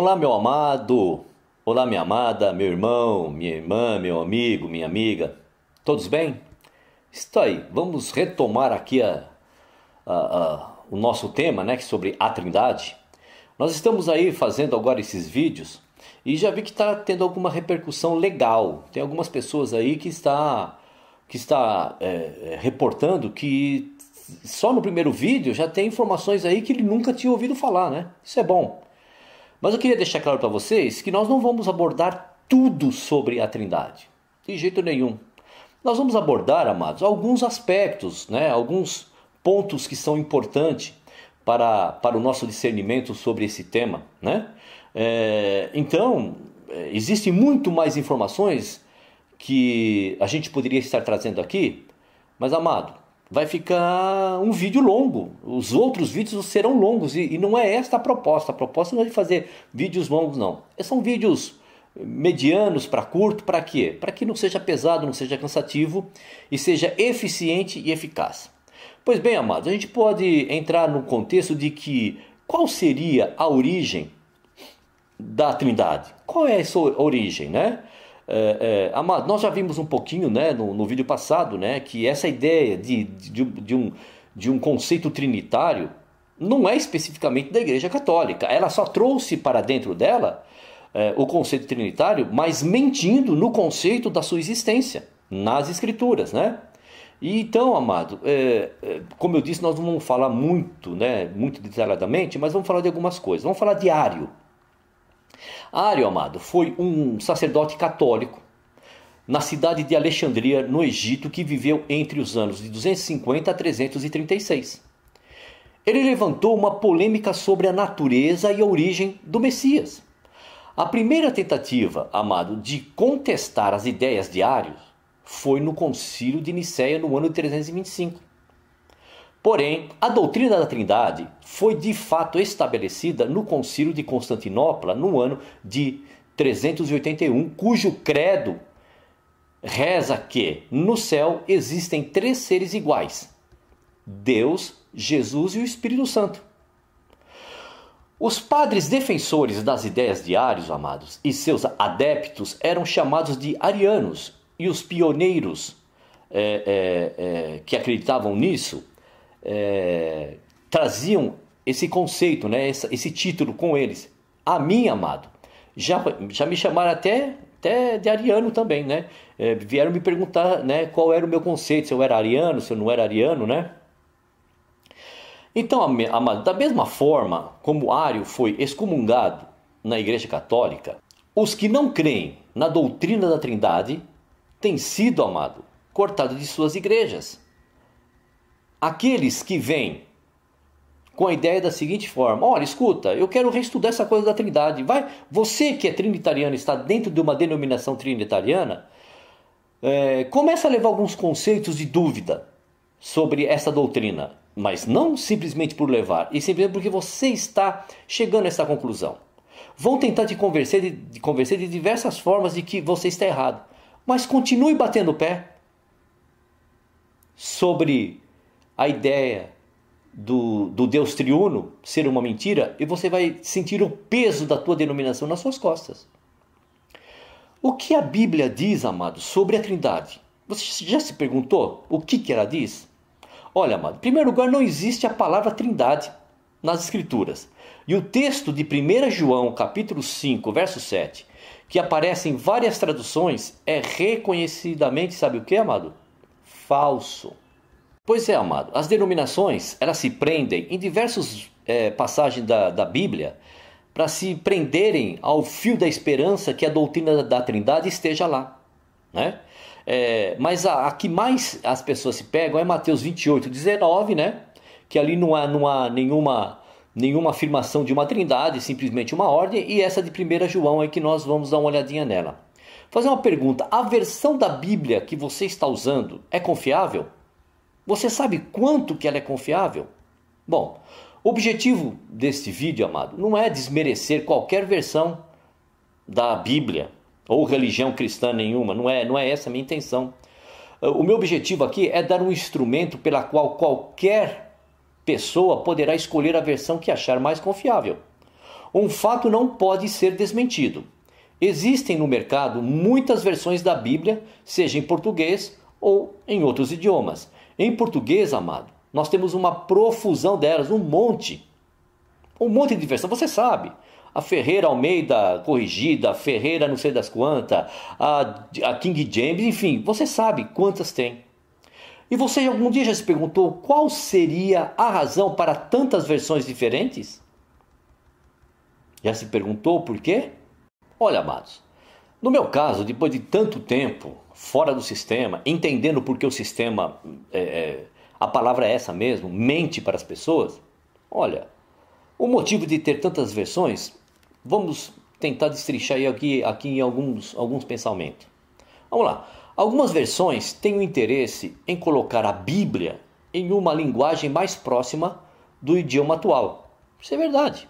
Olá, meu amado, olá, minha amada, meu irmão, minha irmã, meu amigo, minha amiga, todos bem? Está aí, vamos retomar aqui a, a, a, o nosso tema né, sobre a Trindade. Nós estamos aí fazendo agora esses vídeos e já vi que está tendo alguma repercussão legal. Tem algumas pessoas aí que está, que está é, é, reportando que só no primeiro vídeo já tem informações aí que ele nunca tinha ouvido falar, né? Isso é bom. Mas eu queria deixar claro para vocês que nós não vamos abordar tudo sobre a Trindade, de jeito nenhum. Nós vamos abordar, amados, alguns aspectos, né, alguns pontos que são importantes para, para o nosso discernimento sobre esse tema. Né? É, então, é, existem muito mais informações que a gente poderia estar trazendo aqui, mas, amado, vai ficar um vídeo longo. Os outros vídeos serão longos e, e, não é esta a proposta. A proposta não é de fazer vídeos longos, não. É, são vídeos medianos para curto, para quê? Para que não seja pesado, não seja cansativo e seja eficiente e eficaz. Pois bem, amados, a gente pode entrar no contexto de que qual seria a origem da Trindade? Qual é a sua origem, né? É, é, Amado, nós já vimos um pouquinho né, no, no vídeo passado né, que essa ideia de, de, de, um, de um conceito trinitário não é especificamente da Igreja Católica. Ela só trouxe para dentro dela é, o conceito trinitário, mas mentindo no conceito da sua existência nas Escrituras. Né? E então, amado, é, é como eu disse, nós não vamos falar muito, né, muito detalhadamente, mas vamos falar de algumas coisas. Vamos falar de Ário. Ário, amado, foi um sacerdote católico na cidade de Alexandria, no Egito, que viveu entre os anos de 250 a 336. Ele levantou uma polêmica sobre a natureza e a origem do Messias. A primeira tentativa, amado, de contestar as ideias de Ário foi no Concílio de Nicéia no ano de 325. Porém, a doutrina da Trindade foi de fato estabelecida no Concílio de Constantinopla no ano de 381, cujo credo reza que no céu existem três seres iguais: Deus, Jesus e o Espírito Santo. Os padres defensores das ideias de Arius, amados, e seus adeptos eram chamados de arianos, e os pioneiros é, é, é, que acreditavam nisso é, traziam esse conceito, né, esse, esse título com eles. A mim, amado. Já, já me chamaram até, até de ariano também, né? É, vieram me perguntar né, qual era o meu conceito, se eu era ariano, se eu não era ariano, né? Então, amado, da mesma forma como Ário foi excomungado na Igreja Católica, os que não creem na doutrina da Trindade têm sido, amado, cortados de suas igrejas aqueles que vêm com a ideia da seguinte forma: olha, escuta, eu quero reestudar essa coisa da Trindade. Vai, você que é trinitariano está dentro de uma denominação trinitariana, é, começa a levar alguns conceitos de dúvida sobre essa doutrina, mas não simplesmente por levar, e simplesmente porque você está chegando a essa conclusão. Vão tentar te convencer de, de convencer de diversas formas de que você está errado, mas continue batendo o pé sobre a ideia do, do Deus triuno ser uma mentira e você vai sentir o peso da tua denominação nas suas costas. O que a Bíblia diz, amado, sobre a Trindade? Você já se perguntou o que, que ela diz? Olha, amado, em primeiro lugar, não existe a palavra Trindade nas Escrituras. E o texto de 1 João, capítulo 5, verso 7, que aparece em várias traduções, é reconhecidamente, sabe o que, amado? Falso. Pois é, amado, as denominações elas se prendem em diversas é, passagens da, da Bíblia para se prenderem ao fio da esperança que a doutrina da Trindade esteja lá, né? É, mas a, a, que mais as pessoas se pegam é Mateus 28, 19, né? Que ali não há, não há nenhuma, nenhuma afirmação de uma trindade, simplesmente uma ordem, e essa de 1 João é que nós vamos dar uma olhadinha nela. Fazer uma pergunta: a versão da Bíblia que você está usando é confiável? Você sabe quanto que ela é confiável? Bom, o objetivo deste vídeo, amado, não é desmerecer qualquer versão da Bíblia ou religião cristã nenhuma, não é, não é essa a minha intenção. Ah, o meu objetivo aqui é dar um instrumento pela qual qualquer pessoa poderá escolher a versão que achar mais confiável. Um fato não pode ser desmentido. Existem no mercado muitas versões da Bíblia, seja em português ou em outros idiomas. Em português, amado, nós temos uma profusão delas, um monte. Um monte de versão, você sabe. A Ferreira Almeida corrigida, a Ferreira não sei das quantas, a, a King James, enfim, você sabe quantas tem. E você algum dia já se perguntou qual seria a razão para tantas versões diferentes? Já se perguntou por quê? Olha, amados, no meu caso, depois de tanto tempo, fora do sistema, entendendo porque o sistema, é, é, a palavra é essa mesmo, mente para as pessoas, olha, o motivo de ter tantas versões, vamos tentar destrinchar aqui, aqui em alguns, alguns pensamentos. Vamos lá. Algumas versões têm o interesse em colocar a Bíblia em uma linguagem mais próxima do idioma atual. Isso é verdade.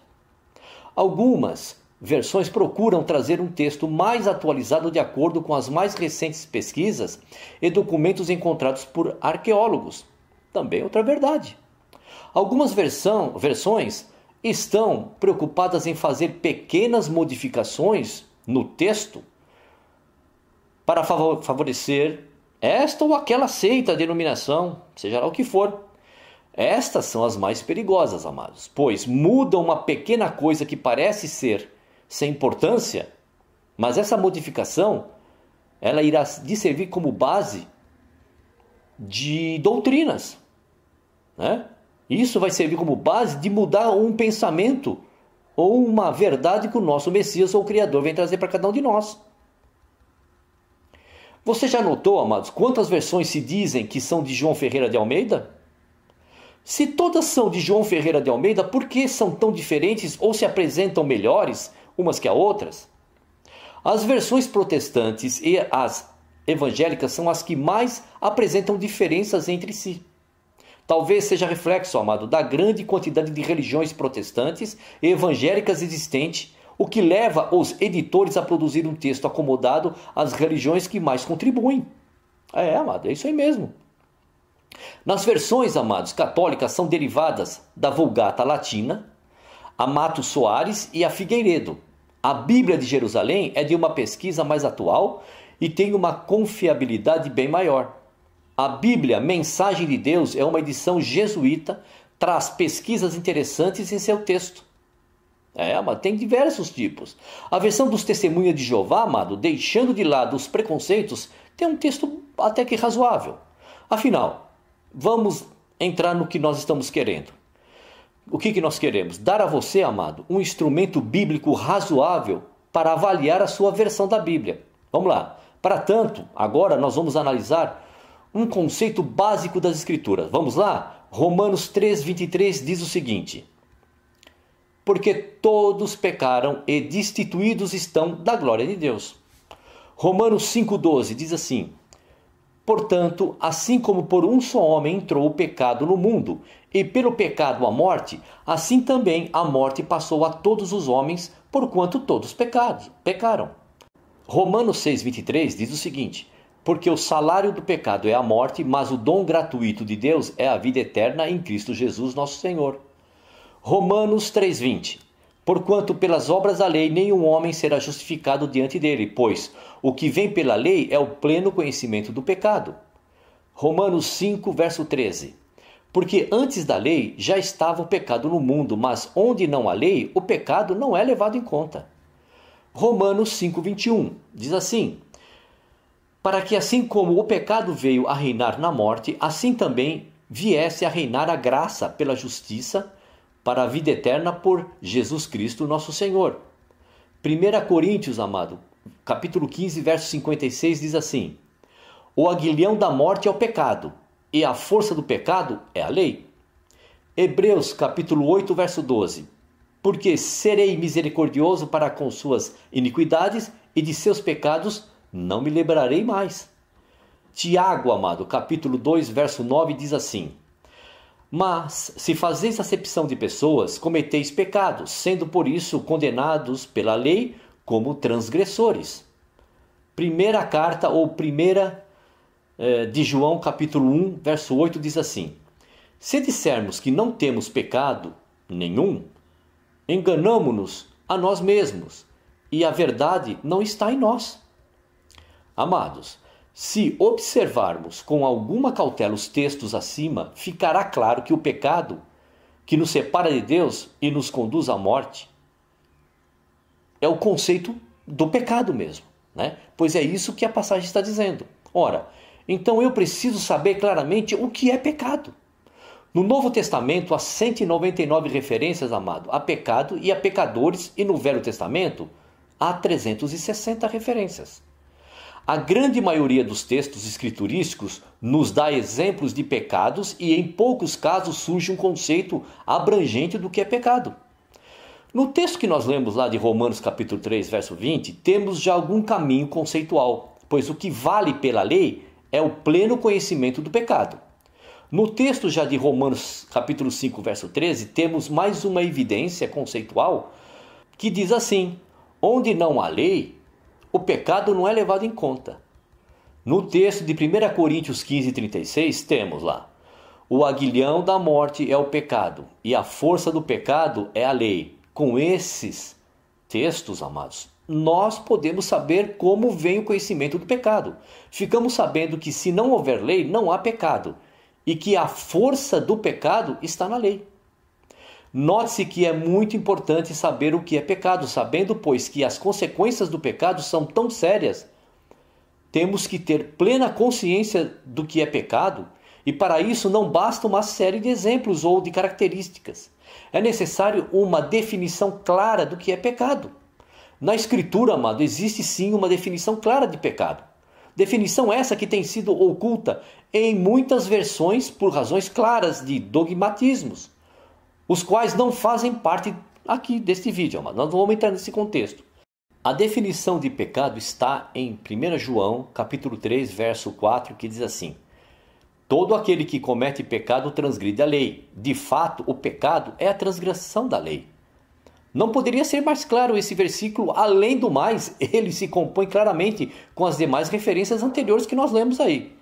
Algumas versões procuram trazer um texto mais atualizado de acordo com as mais recentes pesquisas e documentos encontrados por arqueólogos. Também outra verdade. Algumas versão, versões estão preocupadas em fazer pequenas modificações no texto para favorecer esta ou aquela seita, denominação, seja lá o que for. Estas são as mais perigosas, amados, pois mudam uma pequena coisa que parece ser sem importância, mas essa modificação ela irá de servir como base de doutrinas, né? Isso vai servir como base de mudar um pensamento ou uma verdade que o nosso Messias ou Criador vem trazer para cada um de nós. Você já notou, amados, quantas versões se dizem que são de João Ferreira de Almeida? Se todas são de João Ferreira de Almeida, por que são tão diferentes ou se apresentam melhores umas que a outras. As versões protestantes e as evangélicas são as que mais apresentam diferenças entre si. Talvez seja reflexo, amado, da grande quantidade de religiões protestantes e evangélicas existentes, o que leva os editores a produzir um texto acomodado às religiões que mais contribuem. É, amado, é isso aí mesmo. Nas versões, amados, católicas são derivadas da Vulgata Latina, a Mato Soares e a Figueiredo, a Bíblia de Jerusalém é de uma pesquisa mais atual e tem uma confiabilidade bem maior. A Bíblia Mensagem de Deus é uma edição jesuíta, traz pesquisas interessantes em seu texto. É, mas tem diversos tipos. A versão dos Testemunhas de Jeová, amado, deixando de lado os preconceitos, tem um texto até que razoável. Afinal, vamos entrar no que nós estamos querendo o que, que nós queremos? Dar a você, amado, um instrumento bíblico razoável para avaliar a sua versão da Bíblia. Vamos lá. Para tanto, agora nós vamos analisar um conceito básico das Escrituras. Vamos lá? Romanos 3,23 diz o seguinte: Porque todos pecaram e destituídos estão da glória de Deus. Romanos 5,12 diz assim: Portanto, assim como por um só homem entrou o pecado no mundo, e pelo pecado a morte, assim também a morte passou a todos os homens, porquanto todos pecados, pecaram. Romanos 6,23 diz o seguinte: Porque o salário do pecado é a morte, mas o dom gratuito de Deus é a vida eterna em Cristo Jesus, nosso Senhor. Romanos 3,20 Porquanto pelas obras da lei nenhum homem será justificado diante dele, pois o que vem pela lei é o pleno conhecimento do pecado. Romanos 5, verso 13. Porque antes da lei já estava o pecado no mundo, mas onde não há lei, o pecado não é levado em conta. Romanos 5:21 diz assim: Para que assim como o pecado veio a reinar na morte, assim também viesse a reinar a graça pela justiça para a vida eterna por Jesus Cristo, nosso Senhor. 1 Coríntios, amado, capítulo 15, verso 56 diz assim: O aguilhão da morte é o pecado, e a força do pecado é a lei. Hebreus capítulo 8, verso 12. Porque serei misericordioso para com suas iniquidades e de seus pecados não me lembrarei mais. Tiago, amado, capítulo 2, verso 9 diz assim: Mas se fazeis acepção de pessoas, cometeis pecados sendo por isso condenados pela lei como transgressores. Primeira carta ou primeira é, de João capítulo 1, verso 8 diz assim: Se dissermos que não temos pecado nenhum, enganamo-nos a nós mesmos, e a verdade não está em nós. Amados, se observarmos com alguma cautela os textos acima, ficará claro que o pecado que nos separa de Deus e nos conduz à morte é o conceito do pecado mesmo, né? Pois é isso que a passagem está dizendo. Ora, então eu preciso saber claramente o que é pecado. No Novo Testamento há 199 referências, amado, a pecado e a pecadores, e no Velho Testamento há 360 referências. A grande maioria dos textos escriturísticos nos dá exemplos de pecados e em poucos casos surge um conceito abrangente do que é pecado. No texto que nós lemos lá de Romanos capítulo 3, verso 20, temos já algum caminho conceitual, pois o que vale pela lei é o pleno conhecimento do pecado. No texto já de Romanos capítulo 5, verso 13, temos mais uma evidência conceitual que diz assim: onde não há lei, o pecado não é levado em conta. No texto de 1 Coríntios 15, 36, temos lá: o aguilhão da morte é o pecado, e a força do pecado é a lei. Com esses textos, amados, nós podemos saber como vem o conhecimento do pecado. Ficamos sabendo que se não houver lei, não há pecado e que a força do pecado está na lei. Note-se que é muito importante saber o que é pecado, sabendo, pois, que as consequências do pecado são tão sérias. Temos que ter plena consciência do que é pecado, e para isso não basta uma série de exemplos ou de características. É necessário uma definição clara do que é pecado. Na Escritura, amado, existe sim uma definição clara de pecado. Definição essa que tem sido oculta em muitas versões por razões claras de dogmatismos, os quais não fazem parte aqui deste vídeo, amado. Nós não vamos entrar nesse contexto. A definição de pecado está em 1 João, capítulo 3, verso 4, que diz assim: Todo aquele que comete pecado transgride a lei. De fato, o pecado é a transgressão da lei. Não poderia ser mais claro esse versículo, além do mais, ele se compõe claramente com as demais referências anteriores que nós lemos aí.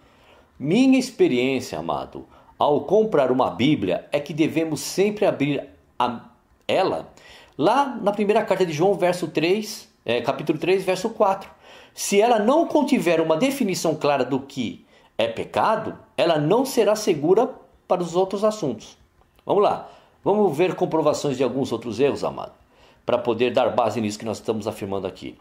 Minha experiência, amado, ao comprar uma Bíblia é que devemos sempre abrir a, ela lá na primeira carta de João, verso 3, é, capítulo 3, verso 4. Se ela não contiver uma definição clara do que é pecado, ela não será segura para os outros assuntos. Vamos lá. Vamos ver comprovações de alguns outros erros, amado, para poder dar base nisso que nós estamos afirmando aqui.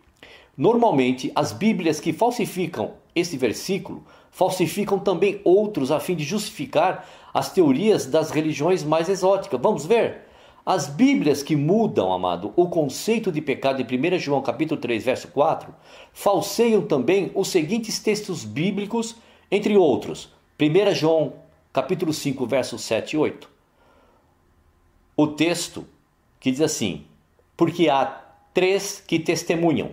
Normalmente, as Bíblias que falsificam esse versículo falsificam também outros a fim de justificar as teorias das religiões mais exóticas. Vamos ver? As Bíblias que mudam, amado, o conceito de pecado em 1 João capítulo 3, verso 4, falseiam também os seguintes textos bíblicos, entre outros, 1 João capítulo 5, verso 7 e 8, o texto que diz assim: Porque há três que testemunham.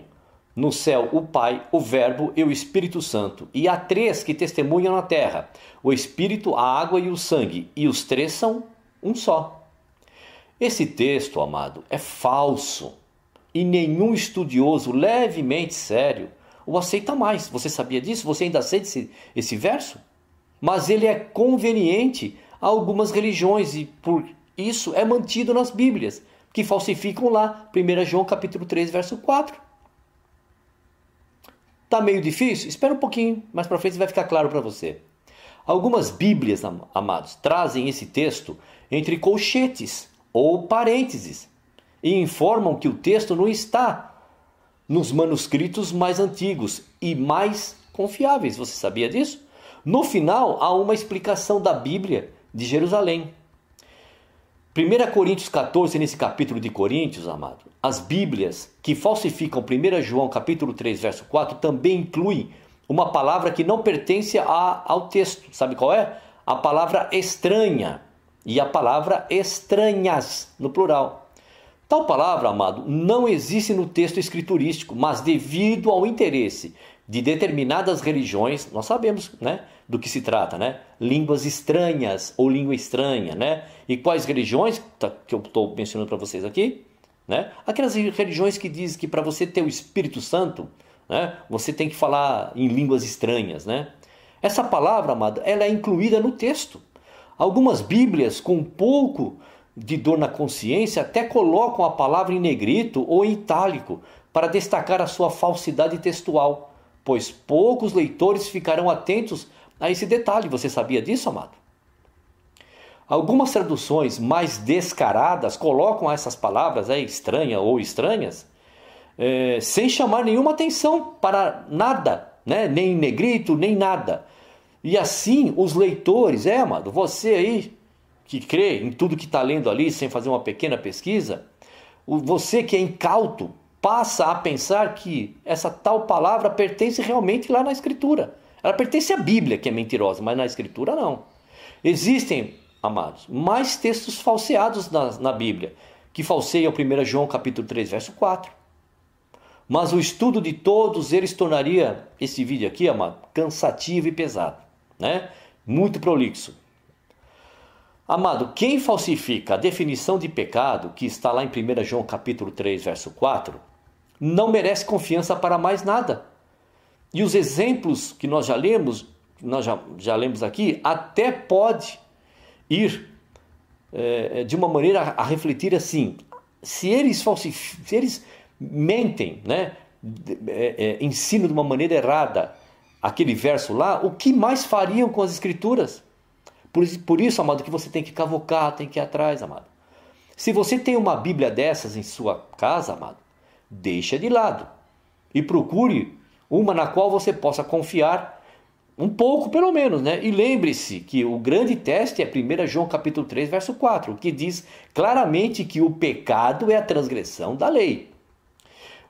No céu, o Pai, o Verbo e o Espírito Santo. E há três que testemunham na terra: o Espírito, a água e o sangue. E os três são um só. Esse texto, amado, é falso. E nenhum estudioso levemente sério o aceita mais. Você sabia disso? Você ainda aceita esse, esse verso? Mas ele é conveniente a algumas religiões e por isso é mantido nas Bíblias, que falsificam lá, 1 João capítulo 3, verso 4. Tá meio difícil? Espera um pouquinho, mais para frente vai ficar claro para você. Algumas Bíblias, amados, trazem esse texto entre colchetes ou parênteses e informam que o texto não está nos manuscritos mais antigos e mais confiáveis. Você sabia disso? No final, há uma explicação da Bíblia de Jerusalém, 1 Coríntios 14, nesse capítulo de Coríntios, amado, as Bíblias que falsificam 1 João capítulo 3, verso 4, também incluem uma palavra que não pertence a, ao texto. Sabe qual é? A palavra estranha e a palavra estranhas, no plural. Tal palavra, amado, não existe no texto escriturístico, mas devido ao interesse de determinadas religiões, nós sabemos, né? do que se trata, né? Línguas estranhas ou língua estranha, né? E quais religiões tá, que eu estou mencionando para vocês aqui, né? Aquelas religiões que dizem que para você ter o Espírito Santo, né? Você tem que falar em línguas estranhas, né? Essa palavra, amada, ela é incluída no texto. Algumas Bíblias com um pouco de dor na consciência até colocam a palavra em negrito ou em itálico para destacar a sua falsidade textual, pois poucos leitores ficarão atentos a esse detalhe. Você sabia disso, amado? Algumas traduções mais descaradas colocam essas palavras é estranha ou estranhas, é, sem chamar nenhuma atenção para nada, né? nem negrito, nem nada. E assim os leitores, é, amado, você aí que crê em tudo que está lendo ali sem fazer uma pequena pesquisa, você que é incauto passa a pensar que essa tal palavra pertence realmente lá na Escritura. Ela pertence à Bíblia, que é mentirosa, mas na Escritura não. Existem, amados, mais textos falseados na, na Bíblia, que falseiam 1 João capítulo 3, verso 4. Mas o estudo de todos eles tornaria esse vídeo aqui, amado, cansativo e pesado, né? Muito prolixo. Amado, quem falsifica a definição de pecado, que está lá em 1 João capítulo 3, verso 4, não merece confiança para mais nada. E os exemplos que nós já lemos, nós já, já lemos aqui, até pode ir é, é de uma maneira a, refletir assim: se eles, falsif se eles mentem, né? É, é, ensinam de uma maneira errada aquele verso lá, o que mais fariam com as escrituras? Por, por isso, amado, que você tem que cavocar, tem que ir atrás, amado. Se você tem uma Bíblia dessas em sua casa, amado, deixa de lado e procure uma na qual você possa confiar um pouco pelo menos, né? E lembre-se que o grande teste é 1 João capítulo 3, verso 4, que diz claramente que o pecado é a transgressão da lei.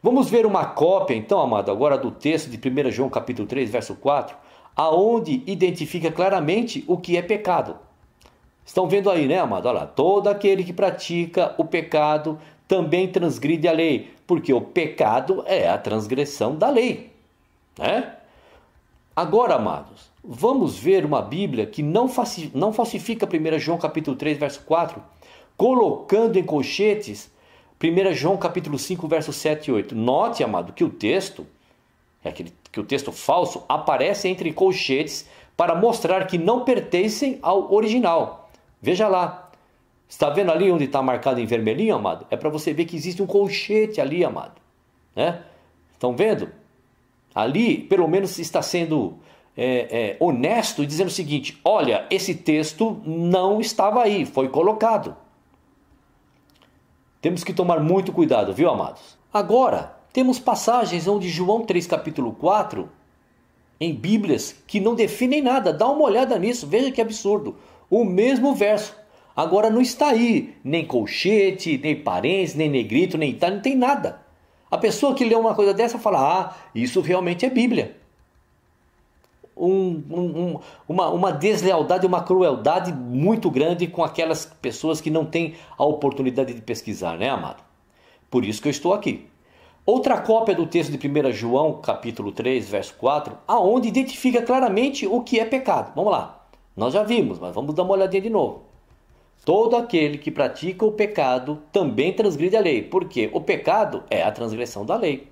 Vamos ver uma cópia, então, amado, agora do texto de 1 João capítulo 3, verso 4, aonde identifica claramente o que é pecado. Estão vendo aí, né, amado? Olha lá, todo aquele que pratica o pecado também transgride a lei, porque o pecado é a transgressão da lei. Né? Agora, amados, vamos ver uma Bíblia que não, falsifica 1 João capítulo 3, verso 4, colocando em colchetes 1 João capítulo 5, verso 7 e 8. Note, amado, que o texto, é aquele, que o texto falso, aparece entre colchetes para mostrar que não pertencem ao original. Veja lá. Está vendo ali onde está marcado em vermelhinho, amado? É para você ver que existe um colchete ali, amado. Né? Estão vendo? ali pelo menos está sendo é, é, honesto e dizendo o seguinte: olha, esse texto não estava aí, foi colocado. Temos que tomar muito cuidado, viu, amados? Agora, temos passagens onde João 3, capítulo 4, em Bíblias, que não definem nada. Dá uma olhada nisso, veja que absurdo. O mesmo verso. Agora não está aí nem colchete, nem parênteses, nem negrito, nem itália, não tem nada. A pessoa que lê uma coisa dessa fala: Ah, isso realmente é Bíblia. Um, um, uma, uma deslealdade, uma crueldade muito grande com aquelas pessoas que não têm a oportunidade de pesquisar, né, amado? Por isso que eu estou aqui. Outra cópia do texto de 1 João, capítulo 3, verso 4, aonde identifica claramente o que é pecado. Vamos lá. Nós já vimos, mas vamos dar uma olhadinha de novo. Todo aquele que pratica o pecado também transgride a lei, porque o pecado é a transgressão da lei.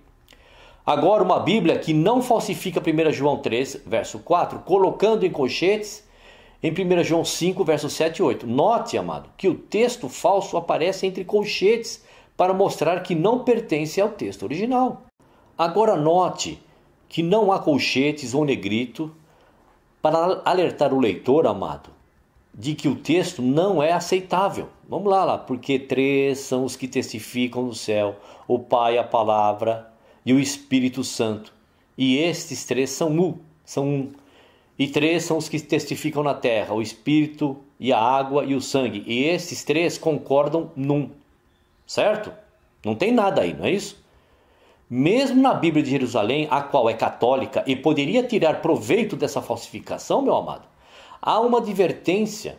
Agora, uma Bíblia que não falsifica 1 João 3, verso 4, colocando em colchetes em 1 João 5, verso 7 e 8. Note, amado, que o texto falso aparece entre colchetes para mostrar que não pertence ao texto original. Agora, note que não há colchetes ou negrito para alertar o leitor, amado, de que o texto não é aceitável. Vamos lá, lá, porque três são os que testificam no céu: o Pai, a Palavra e o Espírito Santo. E estes três são um, são um. E três são os que testificam na terra: o Espírito e a água e o sangue. E estes três concordam num. Certo? Não tem nada aí, não é isso? Mesmo na Bíblia de Jerusalém, a qual é católica e poderia tirar proveito dessa falsificação, meu amado, Há uma advertência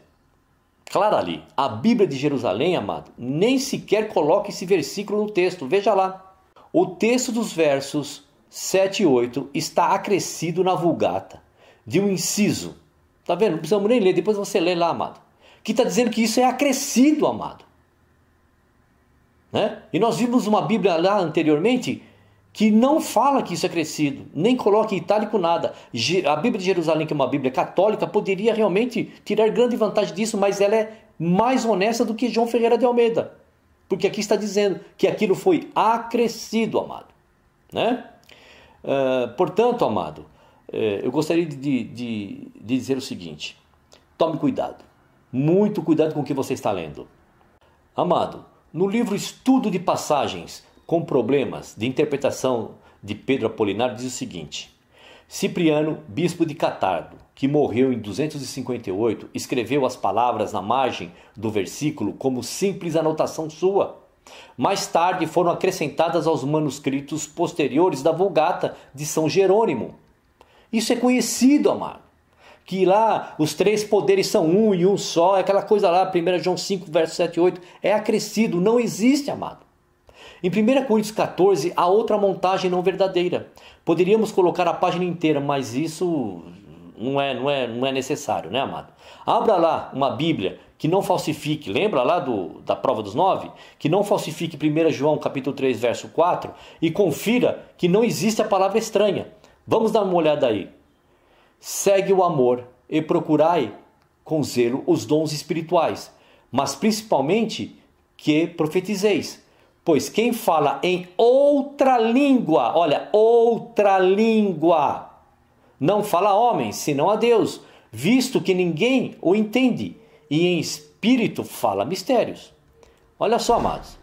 clara ali. A Bíblia de Jerusalém, amado, nem sequer coloca esse versículo no texto. Veja lá. O texto dos versos 7 e 8 está acrescido na Vulgata, de um inciso. Tá vendo? Não precisamos nem ler, depois você lê lá, amado. Que está dizendo que isso é acrescido, amado. Né? E nós vimos uma Bíblia lá anteriormente que não fala que isso é crescido, nem coloca em itálico nada. A Bíblia de Jerusalém, que é uma Bíblia católica, poderia realmente tirar grande vantagem disso, mas ela é mais honesta do que João Ferreira de Almeida. Porque aqui está dizendo que aquilo foi acrescido, amado. Né? Uh, portanto, amado, uh, eu gostaria de, de, de dizer o seguinte: tome cuidado, muito cuidado com o que você está lendo. Amado, no livro Estudo de Passagens, com problemas de interpretação de Pedro Apolinar diz o seguinte: Cipriano, bispo de Catardo, que morreu em 258, escreveu as palavras na margem do versículo como simples anotação sua. Mais tarde foram acrescentadas aos manuscritos posteriores da Vulgata de São Jerônimo. Isso é conhecido, amado. Que lá os três poderes são um e um só, é aquela coisa lá, 1 João 5, verso 7 e 8, é acrescido, não existe, amado. Em 1 Coríntios 14, há outra montagem não verdadeira. Poderíamos colocar a página inteira, mas isso não é, não é, não é necessário, né, amado? Abra lá uma Bíblia que não falsifique. Lembra lá do, da prova dos nove? Que não falsifique 1 João capítulo 3, verso 4 e confira que não existe a palavra estranha. Vamos dar uma olhada aí. Segue o amor e procurai com zelo os dons espirituais, mas principalmente que profetizeis Pois quem fala em outra língua, olha, outra língua, não fala a homem, senão a Deus, visto que ninguém o entende, e em espírito fala mistérios. Olha só, amados.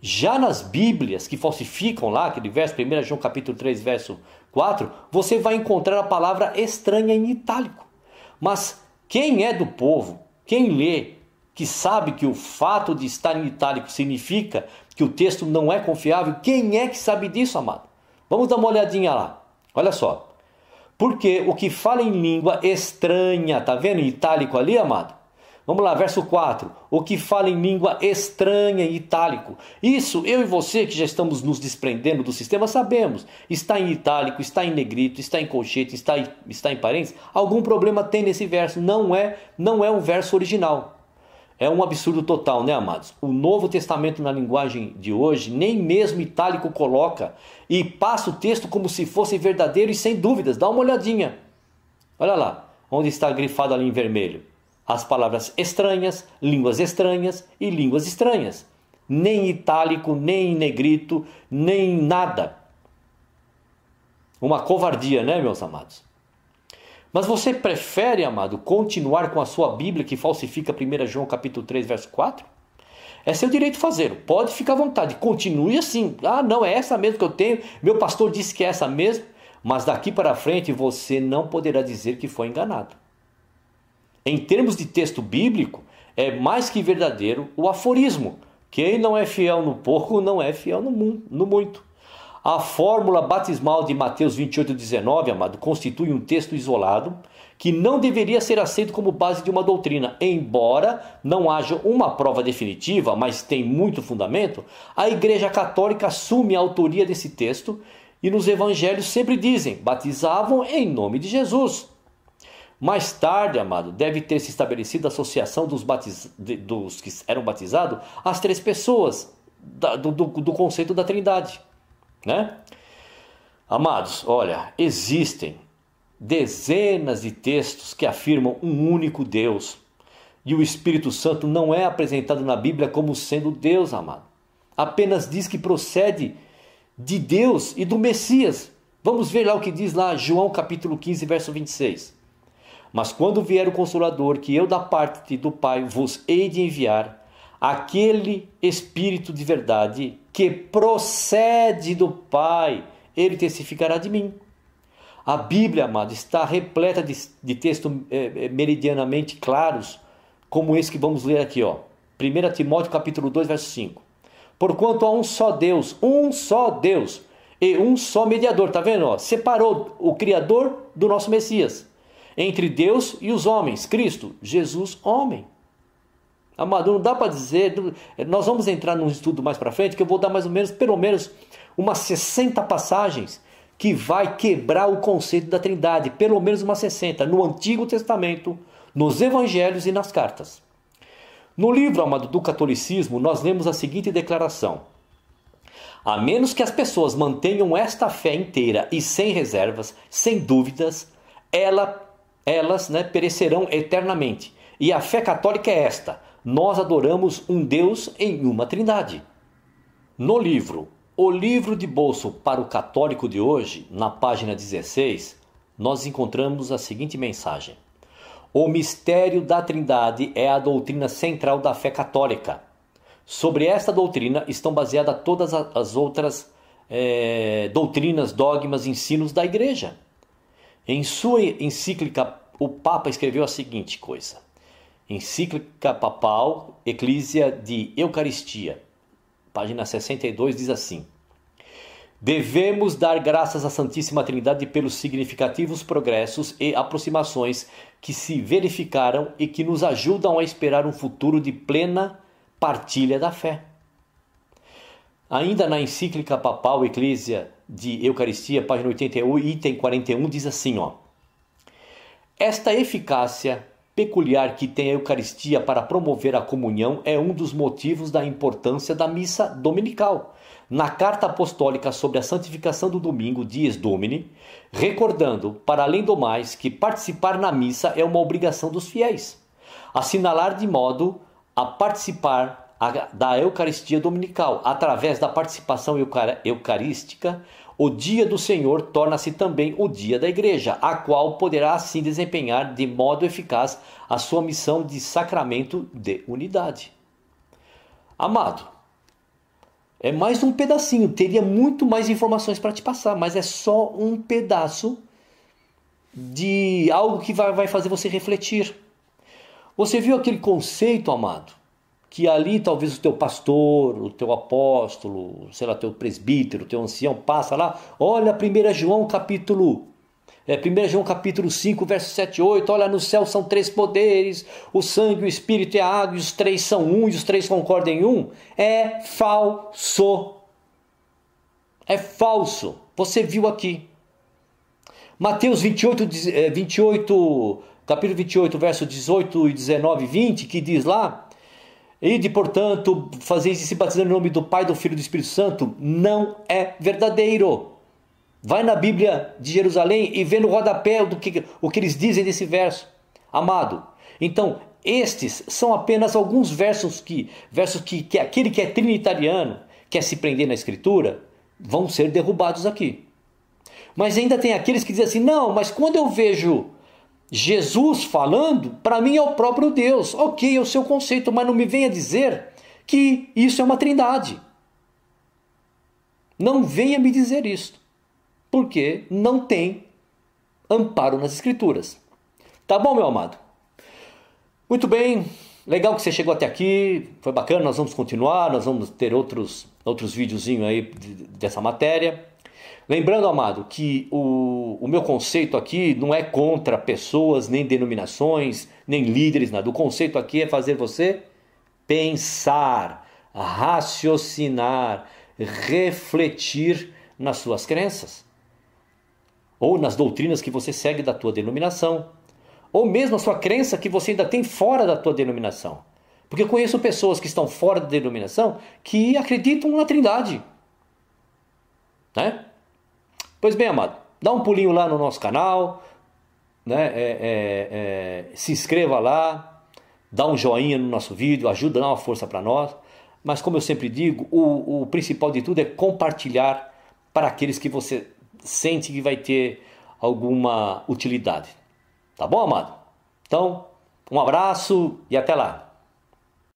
Já nas Bíblias que falsificam lá, aquele verso, 1 João capítulo 3, verso 4, você vai encontrar a palavra estranha em itálico. Mas quem é do povo, quem lê, que sabe que o fato de estar em itálico significa que o texto não é confiável, quem é que sabe disso, amado? Vamos dar uma olhadinha lá. Olha só. Porque o que fala em língua estranha, tá vendo em itálico ali, amado? Vamos lá, verso 4. O que fala em língua estranha em itálico. Isso eu e você que já estamos nos desprendendo do sistema sabemos. Está em itálico, está em negrito, está em colchete, está em, está em parênteses. Algum problema tem nesse verso. Não é, não é um verso original. É um absurdo total, né, amados? O Novo Testamento na linguagem de hoje nem mesmo itálico coloca e passa o texto como se fosse verdadeiro e sem dúvidas. Dá uma olhadinha. Olha lá, onde está grifado ali em vermelho. As palavras estranhas, línguas estranhas e línguas estranhas. Nem itálico, nem negrito, nem nada. Uma covardia, né, meus amados? Mas você prefere, amado, continuar com a sua Bíblia que falsifica 1 João capítulo 3, verso 4? É seu direito fazer, pode ficar à vontade, continue assim. Ah, não, é essa mesmo que eu tenho, meu pastor disse que é essa mesmo, mas daqui para frente você não poderá dizer que foi enganado. Em termos de texto bíblico, é mais que verdadeiro o aforismo: quem não é fiel no pouco não é fiel no, mu no muito. A fórmula batismal de Mateus 19, amado, constitui um texto isolado que não deveria ser aceito como base de uma doutrina. Embora não haja uma prova definitiva, mas tem muito fundamento, a Igreja Católica assume a autoria desse texto e nos evangelhos sempre dizem: batizavam em nome de Jesus. Mais tarde, amado, deve ter se estabelecido a associação dos, batiz... dos que eram batizados às três pessoas do, do, do conceito da Trindade né? Amados, olha, existem dezenas de textos que afirmam um único Deus. E o Espírito Santo não é apresentado na Bíblia como sendo Deus, amado. Apenas diz que procede de Deus e do Messias. Vamos ver lá o que diz lá João capítulo 15, verso 26. Mas quando vier o consolador que eu da parte do Pai vos hei de enviar, aquele espírito de verdade que procede do Pai, ele testificará de mim. A Bíblia, amado, está repleta de, de textos é, meridianamente claros, como esse que vamos ler aqui, ó. 1 Timóteo capítulo 2, verso 5. Porquanto há um só Deus, um só Deus, e um só mediador, tá vendo? Ó, separou o Criador do nosso Messias, entre Deus e os homens, Cristo, Jesus, homem. Amado, não dá para dizer. Eh, nós vamos entrar num estudo mais para frente que eu vou dar mais ou menos, pelo menos, umas 60 passagens que vai quebrar o conceito da Trindade, pelo menos umas 60, no Antigo Testamento, nos Evangelhos e nas cartas. No livro, amado, do Catolicismo, nós lemos a seguinte declaração: A menos que as pessoas mantenham esta fé inteira e sem reservas, sem dúvidas, ela, elas né, perecerão eternamente. E a fé católica é esta nós adoramos um Deus em uma trindade. No livro O Livro de Bolso para o Católico de hoje, na página 16, nós encontramos a seguinte mensagem: O mistério da Trindade é a doutrina central da fé católica. Sobre esta doutrina estão baseadas todas as outras é, doutrinas, dogmas, ensinos da Igreja. Em sua encíclica, o Papa escreveu a seguinte coisa: Encíclica papal Eclísia de Eucaristia, página 62, diz assim: Devemos dar graças à Santíssima Trindade pelos significativos progressos e aproximações que se verificaram e que nos ajudam a esperar um futuro de plena partilha da fé. Ainda na encíclica papal Eclísia de Eucaristia, página 81, item 41, diz assim: ó, Esta eficácia peculiar que tem a Eucaristia para promover a comunhão é um dos motivos da importância da missa dominical. Na carta apostólica sobre a santificação do domingo, diz Domini, recordando, para além do mais, que participar na missa é uma obrigação dos fiéis. Assinalar de modo a participar da Eucaristia dominical através da participação eucarística o dia do Senhor torna-se também o dia da igreja, a qual poderá assim desempenhar de modo eficaz a sua missão de sacramento de unidade. Amado, é mais um pedacinho, teria muito mais informações para te passar, mas é só um pedaço de algo que vai, fazer você refletir. Você viu aquele conceito, amado? que ali talvez o teu pastor, o teu apóstolo, sei lá, teu presbítero, teu ancião passa lá, olha 1 João capítulo é, 1 João capítulo 5, verso 7 8, olha, no céu são três poderes, o sangue, o espírito e a água, e os três são um, e os três concordam em um, é falso. É falso. Você viu aqui. Mateus 28, 28 é, capítulo 28, verso 18 e 19 e 20, que diz lá, Ide, portanto, fazer se batizar em nome do Pai, do Filho e do Espírito Santo, não é verdadeiro. Vai na Bíblia de Jerusalém e vê no rodapé do que, o que eles dizem desse verso. Amado, então, estes são apenas alguns versos que, versos que, que aquele que é trinitariano, quer se prender na Escritura, vão ser derrubados aqui. Mas ainda tem aqueles que dizem assim: não, mas quando eu vejo Jesus falando, para mim é o próprio Deus. Ok, é o seu conceito, mas não me venha dizer que isso é uma trindade. Não venha me dizer isso, porque não tem amparo nas Escrituras. Tá bom, meu amado? Muito bem, legal que você chegou até aqui, foi bacana, nós vamos continuar, nós vamos ter outros, outros videozinhos aí dessa matéria. Lembrando, amado, que o, o meu conceito aqui não é contra pessoas, nem denominações, nem líderes, nada. O conceito aqui é fazer você pensar, raciocinar, refletir nas suas crenças ou nas doutrinas que você segue da tua denominação, ou mesmo a sua crença que você ainda tem fora da tua denominação. Porque eu conheço pessoas que estão fora da denominação que acreditam na Trindade, né? Pois bem, amado, dá um pulinho lá no nosso canal, né? É, é, é, se inscreva lá, dá um joinha no nosso vídeo, ajuda, dá uma força para nós. Mas como eu sempre digo, o, o principal de tudo é compartilhar para aqueles que você sente que vai ter alguma utilidade. Tá bom, amado? Então, um abraço e até lá.